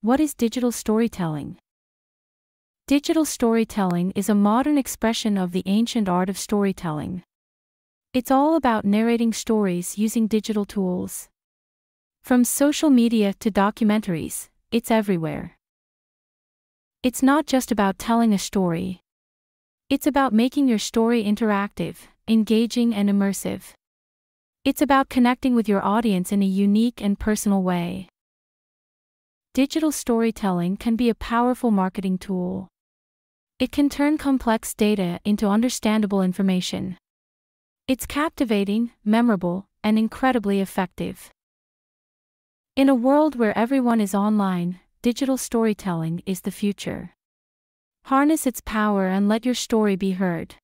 What is digital storytelling? Digital storytelling is a modern expression of the ancient art of storytelling. It's all about narrating stories using digital tools. From social media to documentaries, it's everywhere. It's not just about telling a story. It's about making your story interactive, engaging and immersive. It's about connecting with your audience in a unique and personal way digital storytelling can be a powerful marketing tool. It can turn complex data into understandable information. It's captivating, memorable, and incredibly effective. In a world where everyone is online, digital storytelling is the future. Harness its power and let your story be heard.